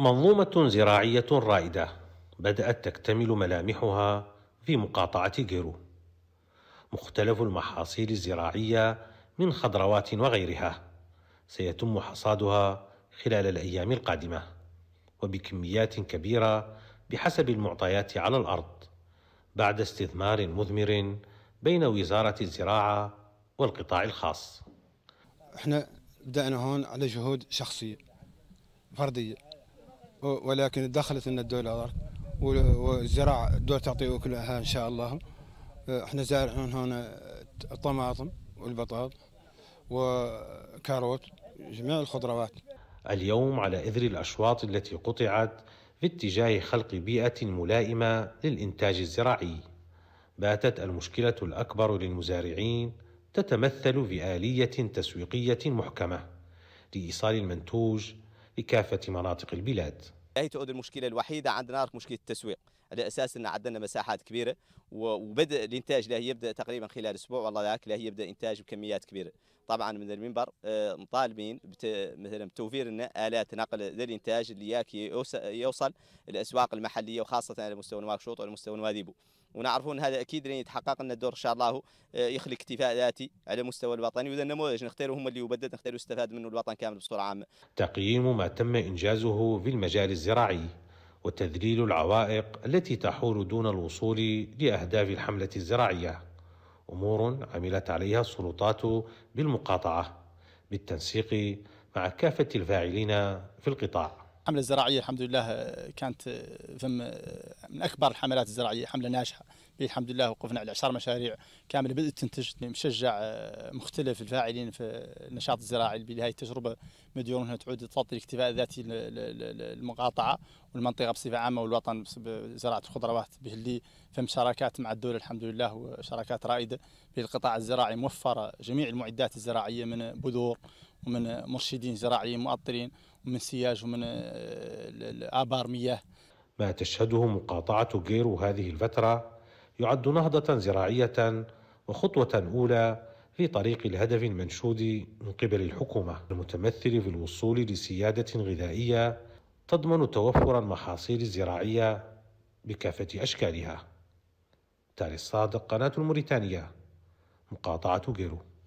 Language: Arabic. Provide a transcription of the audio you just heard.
منظومة زراعية رائدة بدأت تكتمل ملامحها في مقاطعة جيرو مختلف المحاصيل الزراعية من خضروات وغيرها سيتم حصادها خلال الأيام القادمة وبكميات كبيرة بحسب المعطيات على الأرض بعد استثمار مثمر بين وزارة الزراعة والقطاع الخاص احنا بدأنا هون على جهود شخصية فردية ولكن دخلت لنا الدولار والزراعه الدول تعطي اكلها ان شاء الله آه، احنا زارعين هنا الطماطم والبطاط وكاروت جميع الخضروات اليوم على اذر الأشواط التي قطعت في اتجاه خلق بيئة ملائمة للإنتاج الزراعي باتت المشكلة الأكبر للمزارعين تتمثل في آلية تسويقية محكمة لإيصال المنتوج بكافة مناطق البلاد هي تعود المشكله الوحيده عندنا مشكله التسويق على اساس ان عندنا مساحات كبيره وبدا الانتاج له يبدا تقريبا خلال اسبوع والله ذاك له يبدا انتاج بكميات كبيره طبعا من المنبر آه، مطالبين مثلا بتوفير لنا الات نقل للانتاج اللي يوصل الاسواق المحليه وخاصه على مستوى نواكشوط وعلى مستوى نواديبو ونعرفوا ان هذا اكيد لن يتحقق ان الدور ان شاء الله آه، يخلق اكتفاء ذاتي على مستوى الوطني واذا النموذج نختاره هم اللي يبدد نختاره يستفاد منه الوطن كامل بصوره عامه. تقييم ما تم انجازه في المجال الزراعي وتذليل العوائق التي تحول دون الوصول لاهداف الحمله الزراعيه. امور عملت عليها السلطات بالمقاطعه بالتنسيق مع كافه الفاعلين في القطاع. الحمله الزراعيه الحمد لله آه، كانت آه، فم آه، من اكبر الحملات الزراعيه حمله ناجحه الحمد لله وقفنا على 10 مشاريع كامله بدات تنتج مشجع مختلف الفاعلين في النشاط الزراعي اللي بهذه التجربه مديون انها تعود تعطي الاكتفاء الذاتي للمقاطعه والمنطقه بصفه عامه والوطن بزراعه الخضروات به اللي فم شراكات مع الدوله الحمد لله وشراكات رائده في القطاع الزراعي موفره جميع المعدات الزراعيه من بذور ومن مرشدين زراعيين مؤطرين ومن سياج ومن آه، آبار مياه ما تشهده مقاطعة جيرو هذه الفترة يعد نهضة زراعية وخطوة أولى في طريق الهدف المنشود من قبل الحكومة المتمثل في الوصول لسيادة غذائية تضمن توفر المحاصيل الزراعية بكافة أشكالها تاري الصادق قناة الموريتانية مقاطعة جيرو